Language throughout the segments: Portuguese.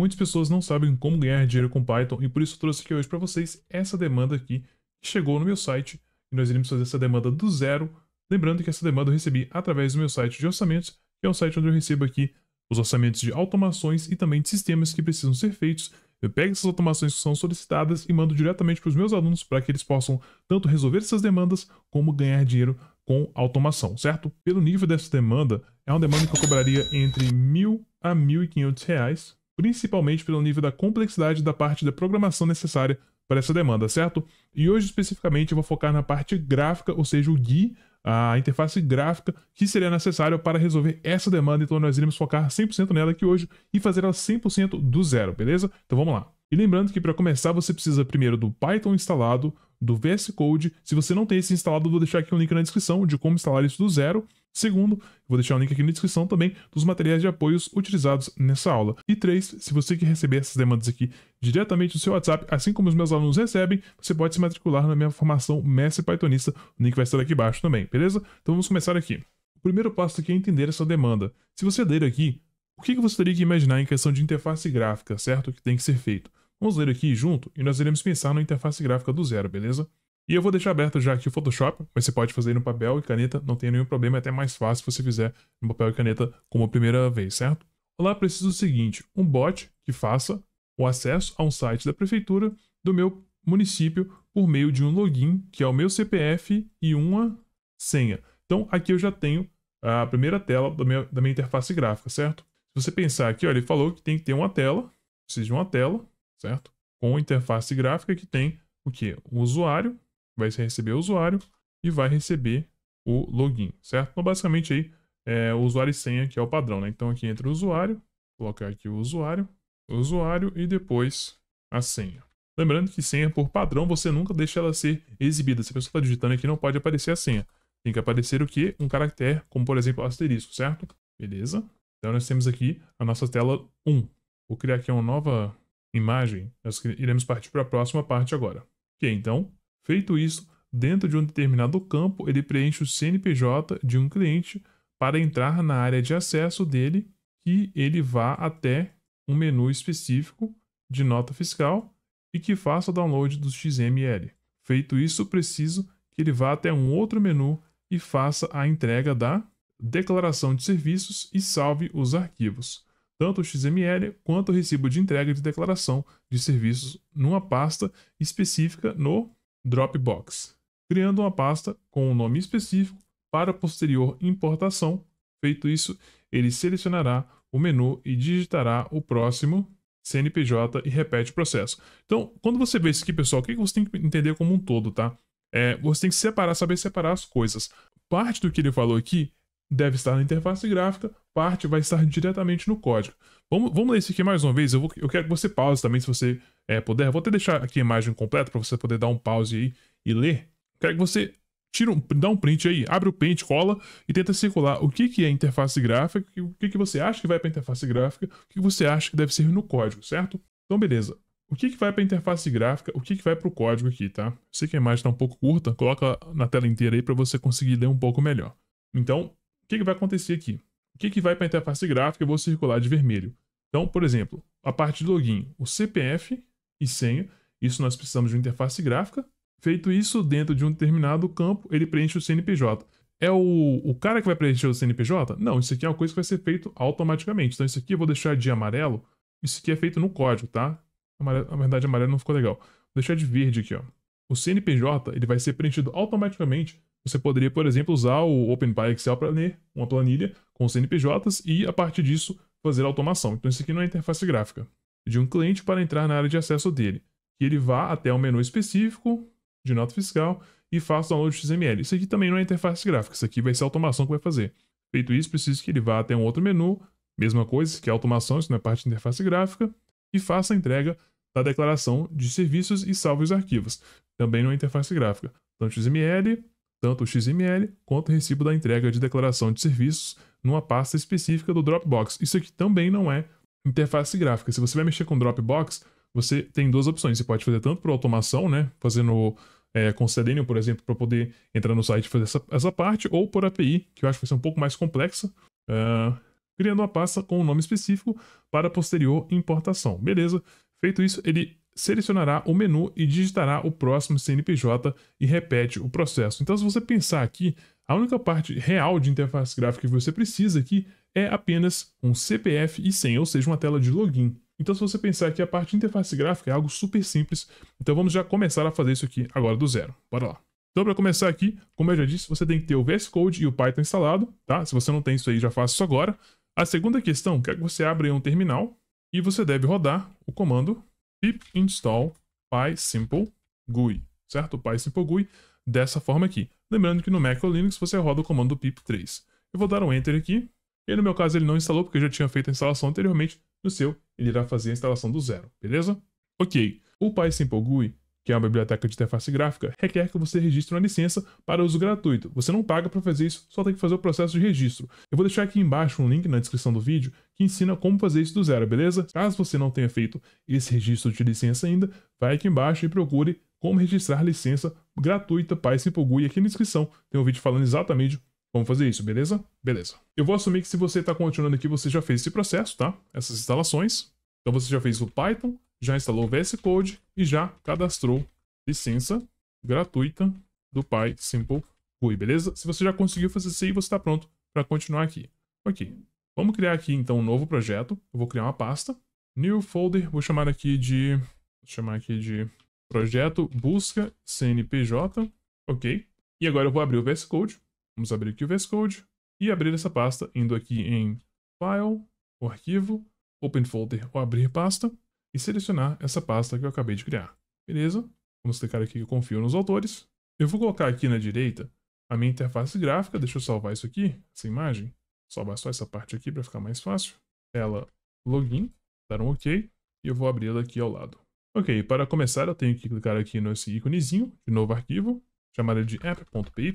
Muitas pessoas não sabem como ganhar dinheiro com Python e por isso trouxe aqui hoje para vocês essa demanda aqui que chegou no meu site e nós iremos fazer essa demanda do zero. Lembrando que essa demanda eu recebi através do meu site de orçamentos, que é um site onde eu recebo aqui os orçamentos de automações e também de sistemas que precisam ser feitos. Eu pego essas automações que são solicitadas e mando diretamente para os meus alunos para que eles possam tanto resolver essas demandas como ganhar dinheiro com automação, certo? Pelo nível dessa demanda, é uma demanda que eu cobraria entre mil a mil e quinhentos reais principalmente pelo nível da complexidade da parte da programação necessária para essa demanda, certo? E hoje especificamente eu vou focar na parte gráfica, ou seja, o GUI, a interface gráfica que seria necessária para resolver essa demanda, então nós iremos focar 100% nela aqui hoje e fazer ela 100% do zero, beleza? Então vamos lá. E lembrando que para começar você precisa primeiro do Python instalado, do VS Code. Se você não tem esse instalado, vou deixar aqui um link na descrição de como instalar isso do zero. Segundo, vou deixar um link aqui na descrição também dos materiais de apoios utilizados nessa aula. E três, se você quer receber essas demandas aqui diretamente no seu WhatsApp, assim como os meus alunos recebem, você pode se matricular na minha formação Mestre Pythonista. O link vai estar aqui embaixo também, beleza? Então vamos começar aqui. O primeiro passo aqui é entender essa demanda. Se você ler aqui, o que você teria que imaginar em questão de interface gráfica, certo? O que tem que ser feito? Vamos ler aqui junto e nós iremos pensar na interface gráfica do zero, beleza? E eu vou deixar aberto já aqui o Photoshop, mas você pode fazer no papel e caneta, não tem nenhum problema, é até mais fácil se você fizer no papel e caneta como a primeira vez, certo? Olá, preciso do seguinte, um bot que faça o acesso a um site da prefeitura do meu município por meio de um login, que é o meu CPF e uma senha. Então, aqui eu já tenho a primeira tela da minha, da minha interface gráfica, certo? Se você pensar aqui, ele falou que tem que ter uma tela, precisa de uma tela, certo? Com interface gráfica que tem o que? O usuário, vai receber o usuário e vai receber o login, certo? Então, basicamente aí, é, o usuário e senha que é o padrão, né? Então, aqui entra o usuário, colocar aqui o usuário, o usuário e depois a senha. Lembrando que senha, por padrão, você nunca deixa ela ser exibida. Se a pessoa está digitando aqui, não pode aparecer a senha. Tem que aparecer o que? Um caractere, como por exemplo, asterisco, certo? Beleza? Então, nós temos aqui a nossa tela 1. Vou criar aqui uma nova imagem, nós iremos partir para a próxima parte agora, que então, feito isso, dentro de um determinado campo, ele preenche o CNPJ de um cliente para entrar na área de acesso dele que ele vá até um menu específico de nota fiscal e que faça o download do XML. Feito isso, preciso que ele vá até um outro menu e faça a entrega da declaração de serviços e salve os arquivos tanto o XML quanto o recibo de entrega de declaração de serviços numa pasta específica no Dropbox, criando uma pasta com um nome específico para posterior importação. Feito isso, ele selecionará o menu e digitará o próximo CNPJ e repete o processo. Então, quando você vê isso aqui, pessoal, o que você tem que entender como um todo, tá? É, você tem que separar, saber separar as coisas. Parte do que ele falou aqui deve estar na interface gráfica, parte vai estar diretamente no código. Vamos, vamos ler isso aqui mais uma vez. Eu, vou, eu quero que você pause também, se você é, puder. Vou até deixar aqui a imagem completa para você poder dar um pause aí e ler. Quero que você tire, um, dá um print aí, abre o Paint, cola e tenta circular o que, que é interface gráfica, o que, que você acha que vai para interface gráfica, o que, que você acha que deve ser no código, certo? Então, beleza. O que, que vai para interface gráfica, o que, que vai para o código aqui, tá? sei que a imagem está um pouco curta, coloca na tela inteira aí para você conseguir ler um pouco melhor. Então, que, que vai acontecer aqui? O que, que vai para a interface gráfica? Eu vou circular de vermelho. Então, por exemplo, a parte de login, o CPF e senha, isso nós precisamos de uma interface gráfica. Feito isso, dentro de um determinado campo, ele preenche o CNPJ. É o, o cara que vai preencher o CNPJ? Não, isso aqui é uma coisa que vai ser feito automaticamente. Então, isso aqui eu vou deixar de amarelo. Isso aqui é feito no código, tá? Amarelo, na verdade, amarelo não ficou legal. Vou deixar de verde aqui, ó. O CNPJ ele vai ser preenchido automaticamente você poderia, por exemplo, usar o OpenPy Excel para ler uma planilha com CNPJs e, a partir disso, fazer automação. Então, isso aqui não é interface gráfica. De um cliente para entrar na área de acesso dele. Que ele vá até um menu específico de nota fiscal e faça o download XML. Isso aqui também não é interface gráfica, isso aqui vai ser a automação que vai fazer. Feito isso, preciso que ele vá até um outro menu, mesma coisa, que é automação, isso não é parte de interface gráfica, e faça a entrega da declaração de serviços e salve os arquivos. Também não é interface gráfica. Então, XML, tanto o XML quanto o recibo da entrega de declaração de serviços numa pasta específica do Dropbox. Isso aqui também não é interface gráfica. Se você vai mexer com Dropbox, você tem duas opções. Você pode fazer tanto por automação, né? Fazendo é, com Selenium, por exemplo, para poder entrar no site e fazer essa, essa, parte, ou por API, que eu acho que vai ser um pouco mais complexa, uh, criando uma pasta com um nome específico para posterior importação. Beleza? Feito isso, ele selecionará o menu e digitará o próximo CNPJ e repete o processo. Então, se você pensar aqui, a única parte real de interface gráfica que você precisa aqui é apenas um CPF e senha, ou seja, uma tela de login. Então, se você pensar que a parte de interface gráfica é algo super simples, então vamos já começar a fazer isso aqui agora do zero. Bora lá. Então, para começar aqui, como eu já disse, você tem que ter o VS Code e o Python instalado, tá? Se você não tem isso aí, já faça isso agora. A segunda questão quer que você abra um terminal e você deve rodar o comando pip install pysimple GUI, certo? O pysimple GUI dessa forma aqui. Lembrando que no Mac ou Linux você roda o comando pip3. Eu vou dar um enter aqui, e no meu caso ele não instalou porque eu já tinha feito a instalação anteriormente, no seu ele irá fazer a instalação do zero, beleza? Ok, o PySimple GUI que é uma biblioteca de interface gráfica, requer que você registre uma licença para uso gratuito. Você não paga para fazer isso, só tem que fazer o processo de registro. Eu vou deixar aqui embaixo um link na descrição do vídeo que ensina como fazer isso do zero, beleza? Caso você não tenha feito esse registro de licença ainda, vai aqui embaixo e procure como registrar licença gratuita PySimpleGUI aqui na descrição. Tem um vídeo falando exatamente Vamos fazer isso, beleza? Beleza. Eu vou assumir que se você está continuando aqui, você já fez esse processo, tá? Essas instalações. Então você já fez o Python, já instalou o VS Code e já cadastrou licença gratuita do Pi Simple GUI, beleza? Se você já conseguiu fazer isso aí, você está pronto para continuar aqui. Ok, vamos criar aqui então um novo projeto. Eu vou criar uma pasta, new folder, vou chamar aqui de, vou chamar aqui de projeto busca CNPJ, ok? E agora eu vou abrir o VS Code, vamos abrir aqui o VS Code e abrir essa pasta, indo aqui em File, o arquivo, Open Folder ou abrir pasta e selecionar essa pasta que eu acabei de criar. Beleza? Vamos clicar aqui que eu confio nos autores. Eu vou colocar aqui na direita a minha interface gráfica. Deixa eu salvar isso aqui, essa imagem. Salvar só essa parte aqui para ficar mais fácil. Ela login, dar um OK. E eu vou abrir ela aqui ao lado. Ok, para começar eu tenho que clicar aqui nesse íconezinho de novo arquivo, chamado de app.py.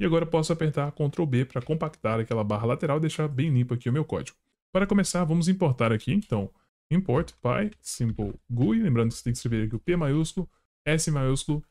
E agora eu posso apertar Ctrl B para compactar aquela barra lateral e deixar bem limpo aqui o meu código. Para começar, vamos importar aqui, então, import py simple GUI, lembrando que você tem que escrever aqui o P maiúsculo, S maiúsculo,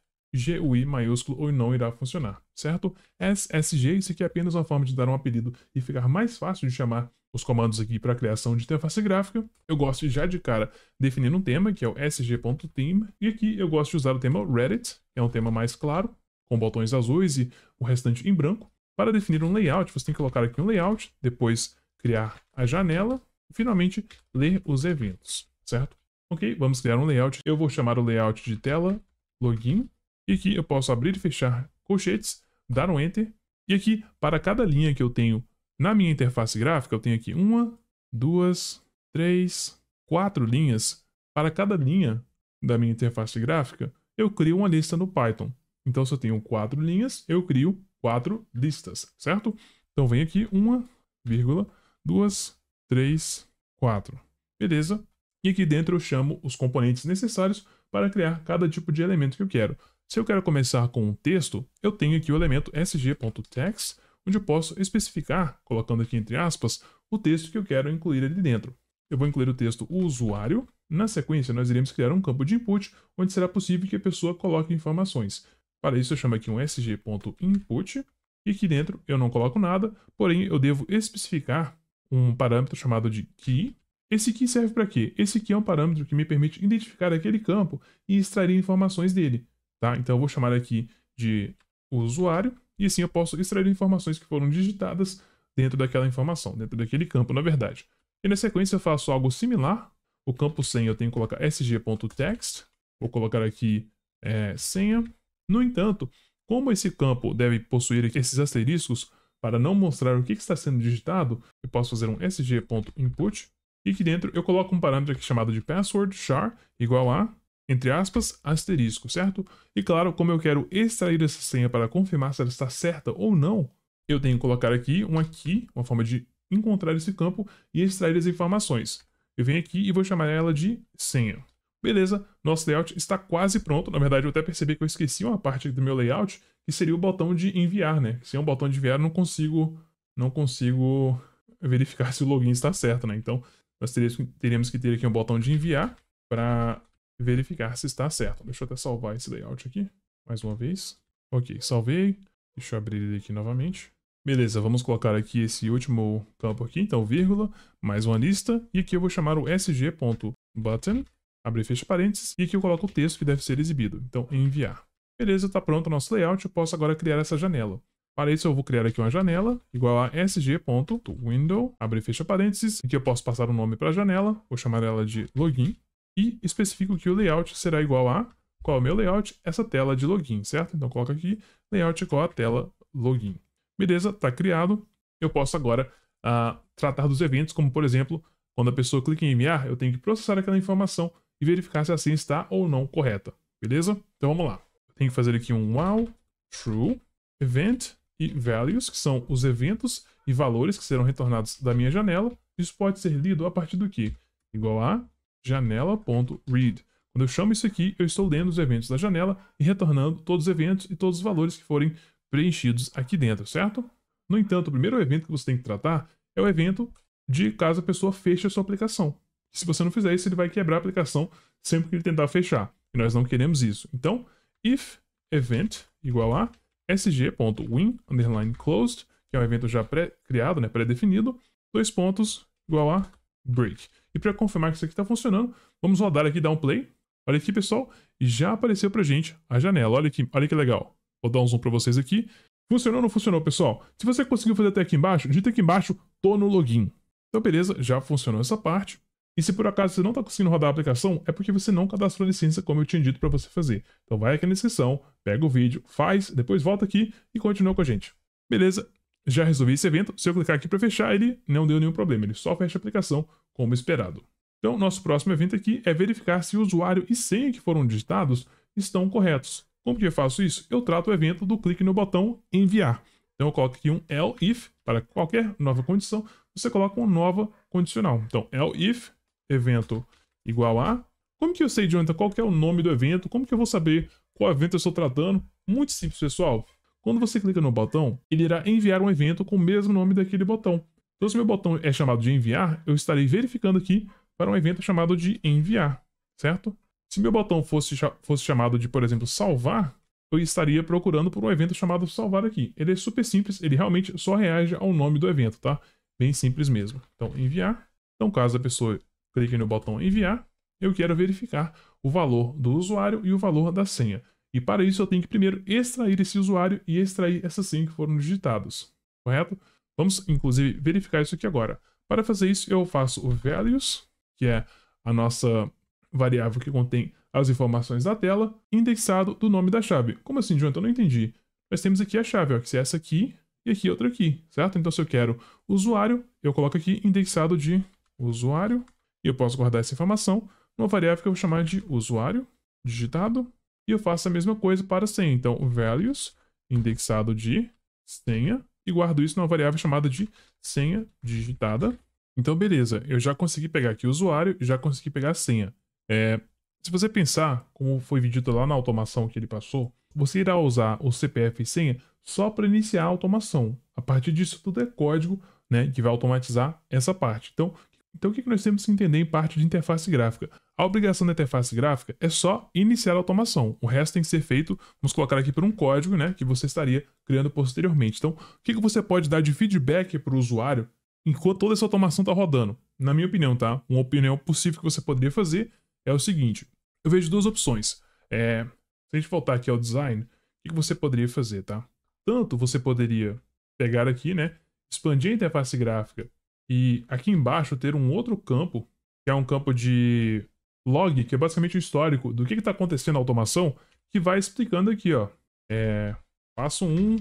GUI maiúsculo ou não irá funcionar, certo? SSG, isso aqui é apenas uma forma de dar um apelido e ficar mais fácil de chamar os comandos aqui para a criação de interface gráfica. Eu gosto já de cara definir um tema, que é o sg.theme, e aqui eu gosto de usar o tema Reddit, que é um tema mais claro, com botões azuis e o restante em branco. Para definir um layout, você tem que colocar aqui um layout, depois criar a janela, e finalmente, ler os eventos, certo? Ok, vamos criar um layout. Eu vou chamar o layout de tela, login, e aqui eu posso abrir e fechar colchetes, dar um enter, e aqui para cada linha que eu tenho na minha interface gráfica, eu tenho aqui uma, duas, três, quatro linhas. Para cada linha da minha interface gráfica, eu crio uma lista no Python. Então, se eu tenho quatro linhas, eu crio quatro listas, certo? Então, vem aqui uma, vírgula, duas, 3, 4. Beleza? E aqui dentro eu chamo os componentes necessários para criar cada tipo de elemento que eu quero. Se eu quero começar com um texto, eu tenho aqui o elemento sg.text, onde eu posso especificar, colocando aqui entre aspas, o texto que eu quero incluir ali dentro. Eu vou incluir o texto usuário. Na sequência, nós iremos criar um campo de input, onde será possível que a pessoa coloque informações. Para isso, eu chamo aqui um sg.input, e aqui dentro eu não coloco nada, porém eu devo especificar um parâmetro chamado de key. Esse key serve para quê? Esse key é um parâmetro que me permite identificar aquele campo e extrair informações dele. Tá? Então eu vou chamar aqui de usuário e assim eu posso extrair informações que foram digitadas dentro daquela informação, dentro daquele campo, na verdade. E na sequência eu faço algo similar. O campo senha eu tenho que colocar sg.text, vou colocar aqui é, senha. No entanto, como esse campo deve possuir esses asteriscos, para não mostrar o que está sendo digitado, eu posso fazer um sg.input e aqui dentro eu coloco um parâmetro aqui chamado de password char igual a, entre aspas, asterisco, certo? E claro, como eu quero extrair essa senha para confirmar se ela está certa ou não, eu tenho que colocar aqui um aqui, uma forma de encontrar esse campo e extrair as informações. Eu venho aqui e vou chamar ela de senha. Beleza, nosso layout está quase pronto. Na verdade, eu até percebi que eu esqueci uma parte do meu layout que seria o botão de enviar, né? Sem o botão de enviar, eu não consigo, não consigo verificar se o login está certo, né? Então, nós teríamos que ter aqui um botão de enviar para verificar se está certo. Deixa eu até salvar esse layout aqui, mais uma vez. Ok, salvei. Deixa eu abrir ele aqui novamente. Beleza, vamos colocar aqui esse último campo aqui, então vírgula, mais uma lista, e aqui eu vou chamar o sg.button, abre e fecha parênteses, e aqui eu coloco o texto que deve ser exibido, então enviar. Beleza, está pronto o nosso layout, eu posso agora criar essa janela. Para isso eu vou criar aqui uma janela, igual a sg.window, abre e fecha parênteses, aqui eu posso passar um nome para a janela, vou chamar ela de login, e especifico que o layout será igual a, qual é o meu layout? Essa tela de login, certo? Então coloca aqui, layout igual a tela login. Beleza, está criado, eu posso agora uh, tratar dos eventos, como por exemplo, quando a pessoa clica em enviar, eu tenho que processar aquela informação e verificar se assim está ou não correta, beleza? Então vamos lá. Tem que fazer aqui um while, true, event e values, que são os eventos e valores que serão retornados da minha janela. Isso pode ser lido a partir do que? Igual a janela.read. Quando eu chamo isso aqui, eu estou lendo os eventos da janela e retornando todos os eventos e todos os valores que forem preenchidos aqui dentro, certo? No entanto, o primeiro evento que você tem que tratar é o evento de caso a pessoa feche a sua aplicação. Se você não fizer isso, ele vai quebrar a aplicação sempre que ele tentar fechar. E nós não queremos isso. Então, if event igual a sg.win underline closed, que é um evento já pré-criado, né, pré-definido, dois pontos igual a break. E para confirmar que isso aqui está funcionando, vamos rodar aqui, dar um play. Olha aqui, pessoal, já apareceu para gente a janela. Olha aqui, olha que legal. Vou dar um zoom para vocês aqui. Funcionou ou não funcionou, pessoal? Se você conseguiu fazer até aqui embaixo, digita aqui embaixo, tô no login. Então, beleza, já funcionou essa parte. E se por acaso você não está conseguindo rodar a aplicação, é porque você não cadastrou a licença como eu tinha dito para você fazer. Então vai aqui na descrição, pega o vídeo, faz, depois volta aqui e continua com a gente. Beleza, já resolvi esse evento. Se eu clicar aqui para fechar, ele não deu nenhum problema, ele só fecha a aplicação como esperado. Então, nosso próximo evento aqui é verificar se o usuário e senha que foram digitados estão corretos. Como que eu faço isso? Eu trato o evento do clique no botão enviar. Então eu coloco aqui um L if para qualquer nova condição, você coloca uma nova condicional. Então L if evento igual a? Como que eu sei, Jonathan, qual que é o nome do evento? Como que eu vou saber qual evento eu estou tratando? Muito simples, pessoal. Quando você clica no botão, ele irá enviar um evento com o mesmo nome daquele botão. Então, se meu botão é chamado de enviar, eu estarei verificando aqui para um evento chamado de enviar, certo? Se meu botão fosse, fosse chamado de, por exemplo, salvar, eu estaria procurando por um evento chamado salvar aqui. Ele é super simples, ele realmente só reage ao nome do evento, tá? Bem simples mesmo. Então, enviar. Então, caso a pessoa clique no botão enviar, eu quero verificar o valor do usuário e o valor da senha. E para isso eu tenho que primeiro extrair esse usuário e extrair essa senha que foram digitados, correto? Vamos inclusive verificar isso aqui agora. Para fazer isso eu faço o values, que é a nossa variável que contém as informações da tela, indexado do nome da chave. Como assim, Jonathan? Eu não entendi. Nós temos aqui a chave, ó, que é essa aqui e aqui outra aqui, certo? Então se eu quero usuário, eu coloco aqui indexado de usuário e eu posso guardar essa informação numa variável que eu vou chamar de usuário, digitado, e eu faço a mesma coisa para senha. Então, values, indexado de senha, e guardo isso numa variável chamada de senha digitada. Então, beleza, eu já consegui pegar aqui o usuário, já consegui pegar a senha. É, se você pensar, como foi dito lá na automação que ele passou, você irá usar o CPF e senha só para iniciar a automação. A partir disso tudo é código né, que vai automatizar essa parte. Então, então o que nós temos que entender em parte de interface gráfica? A obrigação da interface gráfica é só iniciar a automação. O resto tem que ser feito, vamos colocar aqui por um código né, que você estaria criando posteriormente. Então, o que você pode dar de feedback para o usuário enquanto toda essa automação está rodando? Na minha opinião, tá? Uma opinião possível que você poderia fazer é o seguinte: eu vejo duas opções. É, se a gente voltar aqui ao design, o que você poderia fazer, tá? Tanto você poderia pegar aqui, né? Expandir a interface gráfica e aqui embaixo ter um outro campo, que é um campo de log, que é basicamente o histórico do que está acontecendo na automação, que vai explicando aqui, ó. É, passo 1, um,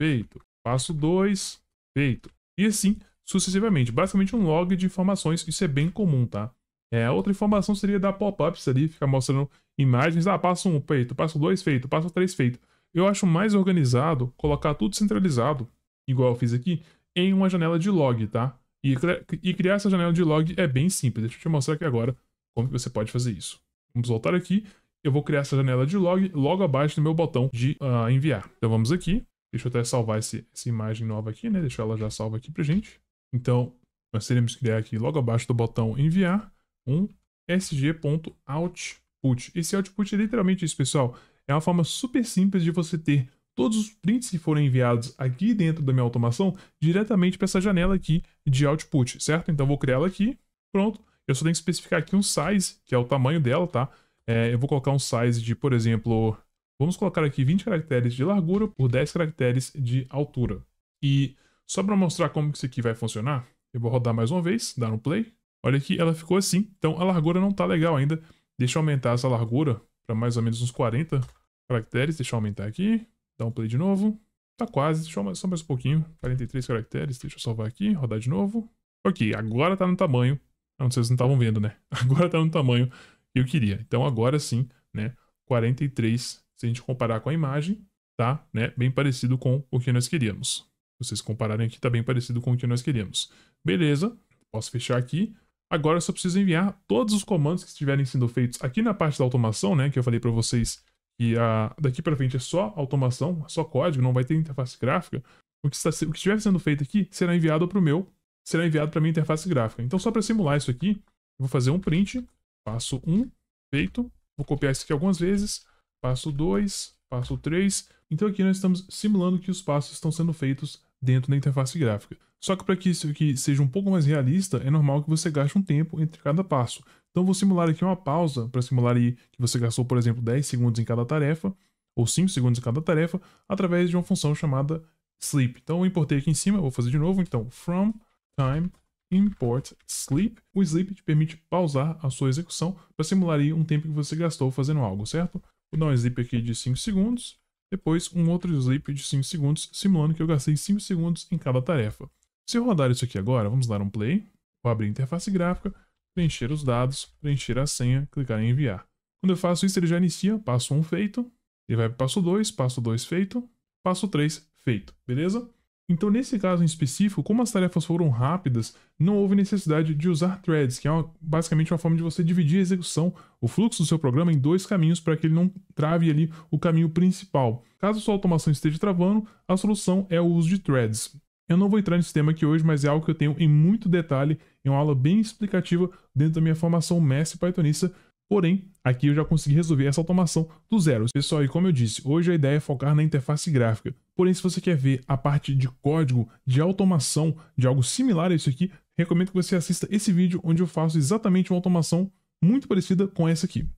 feito. Passo 2, feito. E assim sucessivamente. Basicamente um log de informações, isso é bem comum, tá? É, outra informação seria dar pop-ups ali, ficar mostrando imagens. Ah, passo 1, um, feito. Passo 2, feito. Passo 3, feito. Eu acho mais organizado colocar tudo centralizado, igual eu fiz aqui, em uma janela de log, tá? E, e criar essa janela de log é bem simples. Deixa eu te mostrar aqui agora como você pode fazer isso. Vamos voltar aqui. Eu vou criar essa janela de log logo abaixo do meu botão de uh, enviar. Então vamos aqui. Deixa eu até salvar esse, essa imagem nova aqui, né? Deixa ela já salva aqui pra gente. Então, nós teremos que criar aqui logo abaixo do botão enviar um sg.output. Esse output é literalmente isso, pessoal. É uma forma super simples de você ter todos os prints que foram enviados aqui dentro da minha automação diretamente para essa janela aqui de output, certo? Então vou criar ela aqui, pronto. Eu só tenho que especificar aqui um size, que é o tamanho dela, tá? É, eu vou colocar um size de, por exemplo, vamos colocar aqui 20 caracteres de largura por 10 caracteres de altura. E só para mostrar como que isso aqui vai funcionar, eu vou rodar mais uma vez, dar um play. Olha aqui, ela ficou assim, então a largura não está legal ainda. Deixa eu aumentar essa largura para mais ou menos uns 40 caracteres, deixa eu aumentar aqui. Dá um play de novo. Tá quase, deixa eu só mais um pouquinho. 43 caracteres, deixa eu salvar aqui, rodar de novo. Ok, agora tá no tamanho. Não, vocês não estavam vendo, né? Agora tá no tamanho que eu queria. Então agora sim, né? 43, se a gente comparar com a imagem, tá né, bem parecido com o que nós queríamos. Se vocês compararem aqui, tá bem parecido com o que nós queríamos. Beleza, posso fechar aqui. Agora eu só preciso enviar todos os comandos que estiverem sendo feitos aqui na parte da automação, né? Que eu falei para vocês que a, daqui para frente é só automação, só código, não vai ter interface gráfica, o que, está, o que estiver sendo feito aqui será enviado para o meu, será enviado para a minha interface gráfica. Então, só para simular isso aqui, vou fazer um print, passo um, feito, vou copiar isso aqui algumas vezes, passo dois, passo três. Então, aqui nós estamos simulando que os passos estão sendo feitos dentro da interface gráfica. Só que para que isso aqui seja um pouco mais realista, é normal que você gaste um tempo entre cada passo. Então vou simular aqui uma pausa para simular que você gastou, por exemplo, 10 segundos em cada tarefa, ou 5 segundos em cada tarefa, através de uma função chamada sleep. Então eu importei aqui em cima, vou fazer de novo. Então, from time import sleep. O sleep te permite pausar a sua execução para simular um tempo que você gastou fazendo algo, certo? Vou dar um sleep aqui de 5 segundos, depois um outro sleep de 5 segundos, simulando que eu gastei 5 segundos em cada tarefa. Se eu rodar isso aqui agora, vamos dar um play, vou abrir a interface gráfica, preencher os dados, preencher a senha, clicar em enviar. Quando eu faço isso, ele já inicia passo 1 feito, ele vai para passo 2, passo 2 feito, passo 3 feito, beleza? Então, nesse caso em específico, como as tarefas foram rápidas, não houve necessidade de usar threads, que é uma, basicamente uma forma de você dividir a execução, o fluxo do seu programa em dois caminhos para que ele não trave ali o caminho principal. Caso sua automação esteja travando, a solução é o uso de threads. Eu não vou entrar nesse tema aqui hoje, mas é algo que eu tenho em muito detalhe em uma aula bem explicativa dentro da minha formação mestre Pythonista. Porém, aqui eu já consegui resolver essa automação do zero. Pessoal, e como eu disse, hoje a ideia é focar na interface gráfica. Porém, se você quer ver a parte de código, de automação, de algo similar a isso aqui, recomendo que você assista esse vídeo onde eu faço exatamente uma automação muito parecida com essa aqui.